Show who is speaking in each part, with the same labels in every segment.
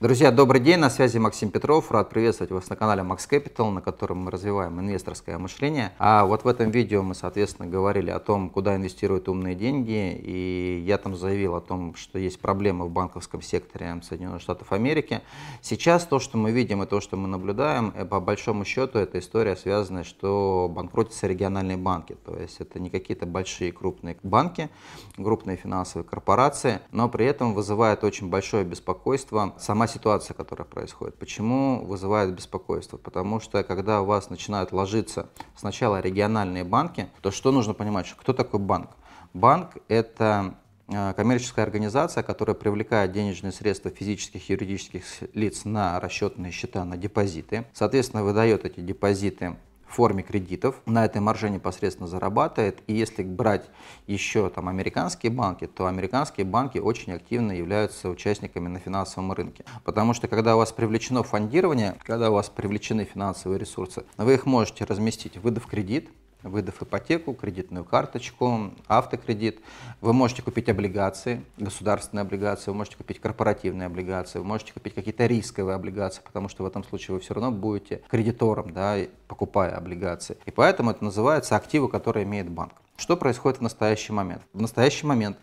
Speaker 1: Друзья, добрый день, на связи Максим Петров, рад приветствовать вас на канале Max Capital, на котором мы развиваем инвесторское мышление. А вот в этом видео мы, соответственно, говорили о том, куда инвестируют умные деньги, и я там заявил о том, что есть проблемы в банковском секторе Соединенных Штатов Америки. Сейчас то, что мы видим и то, что мы наблюдаем, э, по большому счету, эта история связана, что банкротятся региональные банки, то есть это не какие-то большие крупные банки, крупные финансовые корпорации, но при этом вызывает очень большое беспокойство сама ситуация, которая происходит. Почему вызывает беспокойство? Потому что когда у вас начинают ложиться сначала региональные банки, то что нужно понимать, что кто такой банк? Банк – это э, коммерческая организация, которая привлекает денежные средства физических и юридических лиц на расчетные счета, на депозиты. Соответственно, выдает эти депозиты в форме кредитов, на этой марже непосредственно зарабатывает. И если брать еще там американские банки, то американские банки очень активно являются участниками на финансовом рынке. Потому что когда у вас привлечено фондирование, когда у вас привлечены финансовые ресурсы, вы их можете разместить, выдав кредит, выдав ипотеку, кредитную карточку, автокредит. Вы можете купить облигации, государственные облигации, вы можете купить корпоративные облигации, вы можете купить какие-то рисковые облигации, потому что в этом случае вы все равно будете кредитором, да, покупая облигации. И поэтому это называется активы, которые имеет банк. Что происходит в настоящий момент? В настоящий момент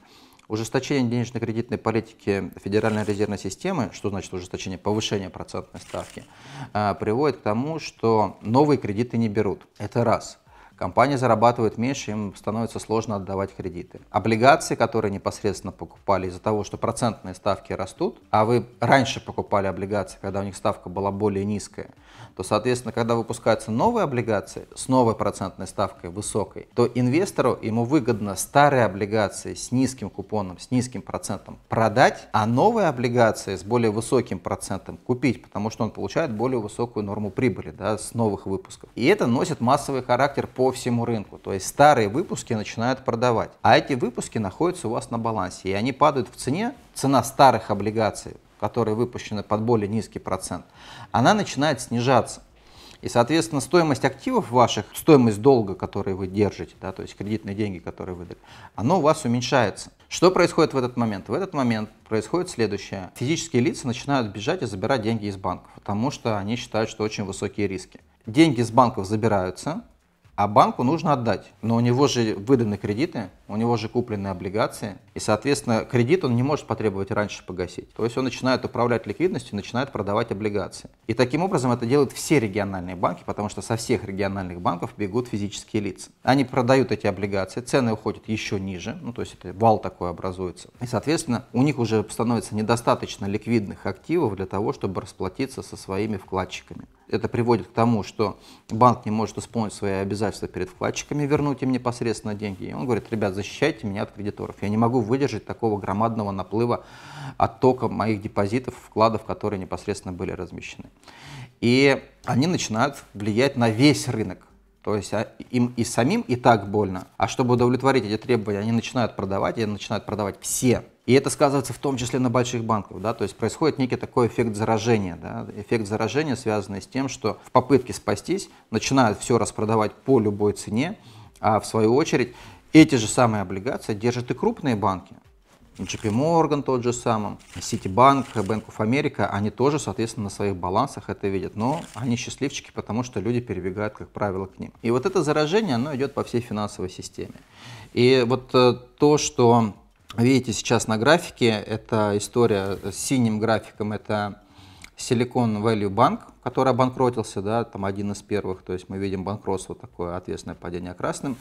Speaker 1: Ужесточение денежно-кредитной политики Федеральной резервной системы, что значит ужесточение, повышение процентной ставки, а, приводит к тому, что новые кредиты не берут. Это раз компания зарабатывает меньше, им становится сложно отдавать кредиты. Облигации, которые непосредственно покупали из-за того, что процентные ставки растут, а вы раньше покупали облигации, когда у них ставка была более низкая, то, соответственно, когда выпускаются новые облигации с новой процентной ставкой высокой, то инвестору ему выгодно старые облигации с низким купоном, с низким процентом продать, а новые облигации с более высоким процентом купить, потому что он получает более высокую норму прибыли да, с новых выпусков. И это носит массовый характер по по всему рынку. То есть старые выпуски начинают продавать. А эти выпуски находятся у вас на балансе. И они падают в цене. Цена старых облигаций, которые выпущены под более низкий процент, она начинает снижаться. И, соответственно, стоимость активов ваших, стоимость долга, который вы держите, да, то есть кредитные деньги, которые вы дали, оно у вас уменьшается. Что происходит в этот момент? В этот момент происходит следующее. Физические лица начинают бежать и забирать деньги из банков, потому что они считают, что очень высокие риски. Деньги из банков забираются, а банку нужно отдать. Но у него же выданы кредиты, у него же куплены облигации, и, соответственно, кредит он не может потребовать раньше погасить. То есть он начинает управлять ликвидностью, начинает продавать облигации. И таким образом это делают все региональные банки, потому что со всех региональных банков бегут физические лица. Они продают эти облигации, цены уходят еще ниже, ну то есть это вал такой образуется. И, соответственно, у них уже становится недостаточно ликвидных активов для того, чтобы расплатиться со своими вкладчиками. Это приводит к тому, что банк не может исполнить свои обязательства перед вкладчиками, вернуть им непосредственно деньги. И он говорит, ребят, защищайте меня от кредиторов. Я не могу выдержать такого громадного наплыва оттока моих депозитов, вкладов, которые непосредственно были размещены. И они начинают влиять на весь рынок. То есть а, им и самим и так больно. А чтобы удовлетворить эти требования, они начинают продавать, и они начинают продавать все. И это сказывается в том числе на больших банках, да, то есть происходит некий такой эффект заражения, да, эффект заражения, связанный с тем, что в попытке спастись начинают все распродавать по любой цене, а в свою очередь эти же самые облигации держат и крупные банки. JP Morgan тот же самым, Citibank, Bank of America, они тоже, соответственно, на своих балансах это видят, но они счастливчики, потому что люди перебегают, как правило, к ним. И вот это заражение, оно идет по всей финансовой системе. И вот э, то, что видите сейчас на графике, это история с синим графиком, это Silicon Valley Bank, который обанкротился, да, там один из первых, то есть мы видим банкротство, такое ответственное падение красным,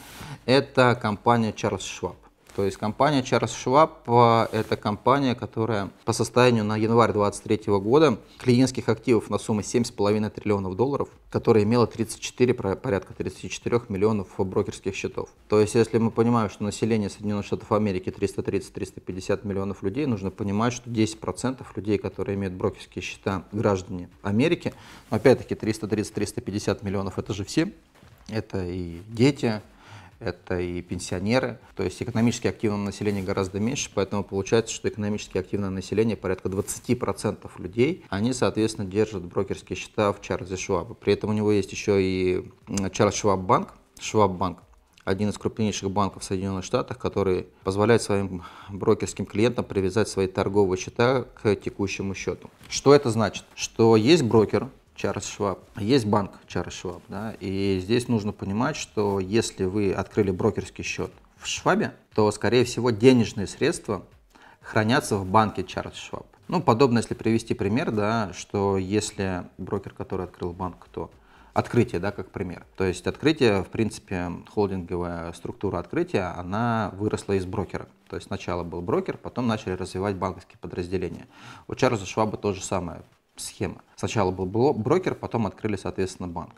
Speaker 1: это компания Charles Schwab. То есть компания Charles Schwab э, – это компания, которая по состоянию на январь 2023 года клиентских активов на сумму 7,5 триллионов долларов, которая имела 34, порядка 34 миллионов брокерских счетов. То есть если мы понимаем, что население Соединенных Штатов Америки 330-350 миллионов людей, нужно понимать, что 10% людей, которые имеют брокерские счета, граждане Америки, опять-таки 330-350 миллионов – это же все, это и дети, это и пенсионеры. То есть экономически активного населения гораздо меньше, поэтому получается, что экономически активное население, порядка 20% людей, они, соответственно, держат брокерские счета в Чарльзе Швабе. При этом у него есть еще и Чарльз Шваб Банк, Шваб Банк, один из крупнейших банков в Соединенных Штатах, который позволяет своим брокерским клиентам привязать свои торговые счета к текущему счету. Что это значит? Что есть брокер, Чарльз Шваб, есть банк Чарльз Шваб, да, и здесь нужно понимать, что если вы открыли брокерский счет в Швабе, то, скорее всего, денежные средства хранятся в банке Чарльз Шваб. Ну, подобно, если привести пример, да, что если брокер, который открыл банк, то открытие, да, как пример. То есть открытие, в принципе, холдинговая структура открытия, она выросла из брокера. То есть сначала был брокер, потом начали развивать банковские подразделения. У Чарльза Шваба то же самое схема. Сначала был брокер, потом открыли, соответственно, банк.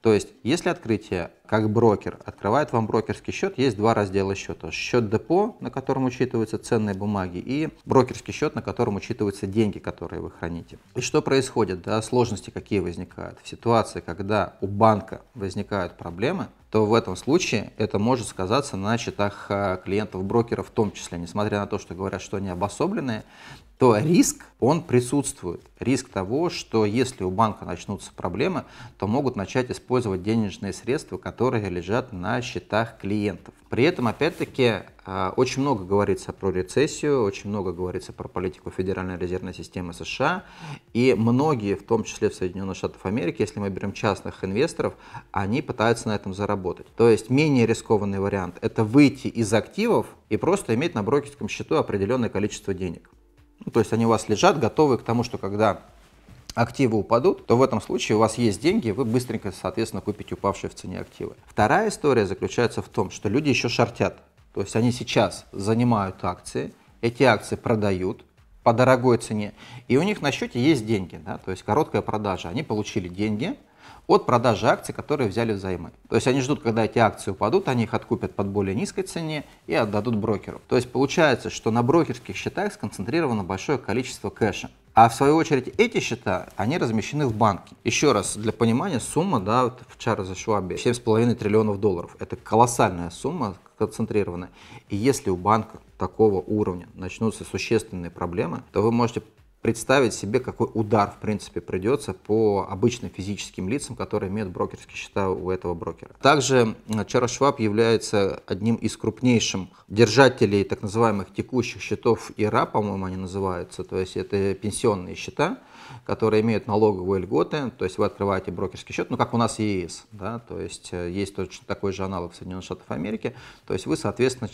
Speaker 1: То есть, если открытие как брокер. Открывает вам брокерский счет. Есть два раздела счета. Счет депо, на котором учитываются ценные бумаги, и брокерский счет, на котором учитываются деньги, которые вы храните. И что происходит? Да, сложности какие возникают? В ситуации, когда у банка возникают проблемы, то в этом случае это может сказаться на счетах а, клиентов брокера в том числе. Несмотря на то, что говорят, что они обособленные, то риск, он присутствует. Риск того, что если у банка начнутся проблемы, то могут начать использовать денежные средства, которые которые лежат на счетах клиентов. При этом, опять-таки, а, очень много говорится про рецессию, очень много говорится про политику Федеральной резервной системы США, и многие, в том числе в Соединенных Штатах Америки, если мы берем частных инвесторов, они пытаются на этом заработать. То есть менее рискованный вариант – это выйти из активов и просто иметь на брокерском счету определенное количество денег. Ну, то есть они у вас лежат, готовы к тому, что когда активы упадут, то в этом случае у вас есть деньги, вы быстренько, соответственно, купите упавшие в цене активы. Вторая история заключается в том, что люди еще шортят. То есть они сейчас занимают акции, эти акции продают по дорогой цене, и у них на счете есть деньги, да, то есть короткая продажа. Они получили деньги, от продажи акций, которые взяли взаймы. То есть они ждут, когда эти акции упадут, они их откупят под более низкой цене и отдадут брокеру. То есть получается, что на брокерских счетах сконцентрировано большое количество кэша. А в свою очередь эти счета, они размещены в банке. Еще раз, для понимания, сумма да, вот в Чарльзе Швабе 7,5 триллионов долларов. Это колоссальная сумма концентрированная. И если у банка такого уровня начнутся существенные проблемы, то вы можете представить себе, какой удар, в принципе, придется по обычным физическим лицам, которые имеют брокерские счета у этого брокера. Также Чарльз Шваб является одним из крупнейших держателей так называемых текущих счетов ИРА, по-моему, они называются, то есть это пенсионные счета, которые имеют налоговые льготы, то есть вы открываете брокерский счет, ну как у нас ЕС, да, то есть э, есть точно такой же аналог в Соединенных Штатах Америки, то есть вы, соответственно,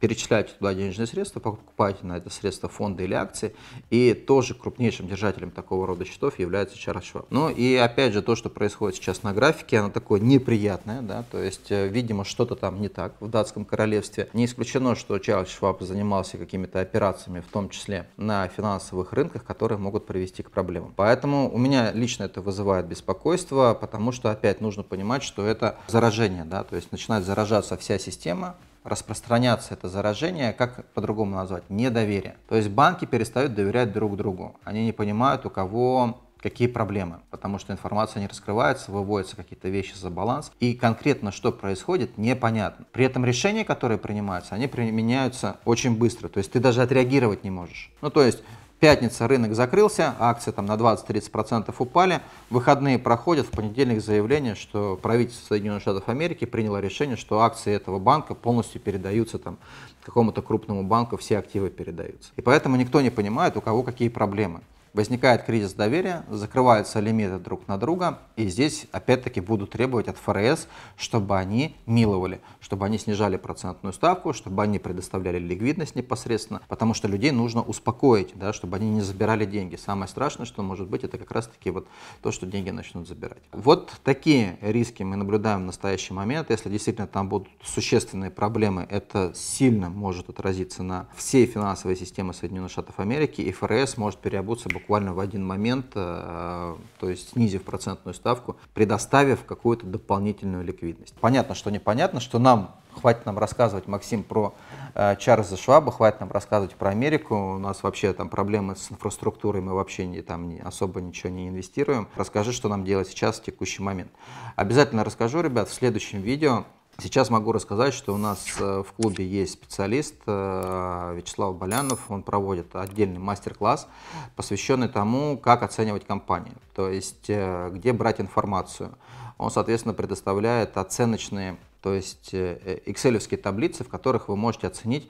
Speaker 1: перечисляете туда денежные средства, покупаете на это средства фонда или акции, и тоже крупнейшим держателем такого рода счетов является Чарльз Шваб. Ну и опять же то, что происходит сейчас на графике, оно такое неприятное, да, то есть, э, видимо, что-то там не так в датском королевстве. Не исключено, что Чарльз Шваб занимался какими-то операциями, в том числе на финансовых рынках, которые могут привести к проблемам. Поэтому у меня лично это вызывает беспокойство, потому что опять нужно понимать, что это заражение, да, то есть начинает заражаться вся система, распространяться это заражение, как по-другому назвать, недоверие. То есть банки перестают доверять друг другу. Они не понимают, у кого какие проблемы, потому что информация не раскрывается, выводятся какие-то вещи за баланс, и конкретно что происходит, непонятно. При этом решения, которые принимаются, они применяются очень быстро, то есть ты даже отреагировать не можешь. Ну, то есть Пятница рынок закрылся, акции там на 20-30% упали, выходные проходят, в понедельник заявление, что правительство Соединенных Штатов Америки приняло решение, что акции этого банка полностью передаются там какому-то крупному банку, все активы передаются. И поэтому никто не понимает, у кого какие проблемы возникает кризис доверия, закрываются лимиты друг на друга, и здесь опять-таки будут требовать от ФРС, чтобы они миловали, чтобы они снижали процентную ставку, чтобы они предоставляли ликвидность непосредственно, потому что людей нужно успокоить, да, чтобы они не забирали деньги. Самое страшное, что может быть, это как раз-таки вот то, что деньги начнут забирать. Вот такие риски мы наблюдаем в настоящий момент. Если действительно там будут существенные проблемы, это сильно может отразиться на всей финансовой системе Соединенных Штатов Америки, и ФРС может переобуться буквально в один момент, э, то есть снизив процентную ставку, предоставив какую-то дополнительную ликвидность. Понятно, что непонятно, что нам хватит нам рассказывать, Максим, про э, Чарльза Шваба, хватит нам рассказывать про Америку. У нас вообще там проблемы с инфраструктурой, мы вообще не, там не, особо ничего не инвестируем. Расскажи, что нам делать сейчас в текущий момент. Обязательно расскажу, ребят, в следующем видео. Сейчас могу рассказать, что у нас э, в клубе есть специалист э, Вячеслав Болянов. Он проводит отдельный мастер-класс, посвященный тому, как оценивать компании, то есть э, где брать информацию. Он, соответственно, предоставляет оценочные, то есть excel таблицы, в которых вы можете оценить,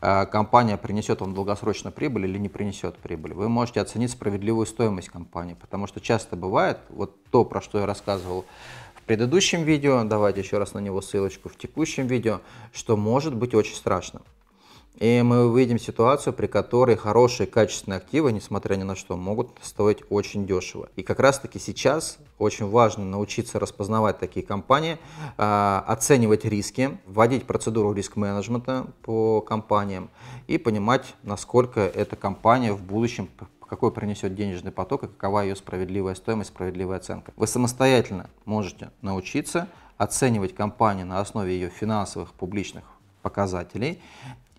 Speaker 1: компания принесет вам долгосрочно прибыль или не принесет прибыль. Вы можете оценить справедливую стоимость компании, потому что часто бывает, вот то, про что я рассказывал, предыдущем видео, давайте еще раз на него ссылочку, в текущем видео, что может быть очень страшно. И мы увидим ситуацию, при которой хорошие качественные активы, несмотря ни на что, могут стоить очень дешево. И как раз таки сейчас очень важно научиться распознавать такие компании, а, оценивать риски, вводить процедуру риск-менеджмента по компаниям и понимать, насколько эта компания в будущем какой принесет денежный поток и какова ее справедливая стоимость, справедливая оценка. Вы самостоятельно можете научиться оценивать компанию на основе ее финансовых публичных показателей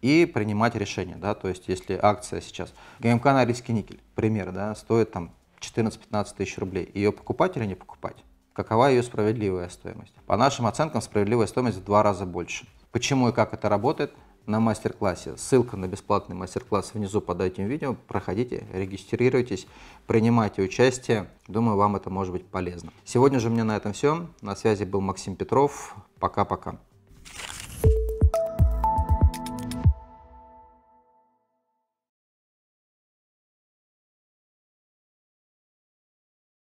Speaker 1: и принимать решение, Да? То есть, если акция сейчас, ГМК на риски никель, пример, да, стоит там 14-15 тысяч рублей, ее покупать или не покупать? Какова ее справедливая стоимость? По нашим оценкам, справедливая стоимость в два раза больше. Почему и как это работает, на мастер-классе. Ссылка на бесплатный мастер-класс внизу под этим видео. Проходите, регистрируйтесь, принимайте участие. Думаю, вам это может быть полезно. Сегодня же у меня на этом все. На связи был Максим Петров. Пока-пока.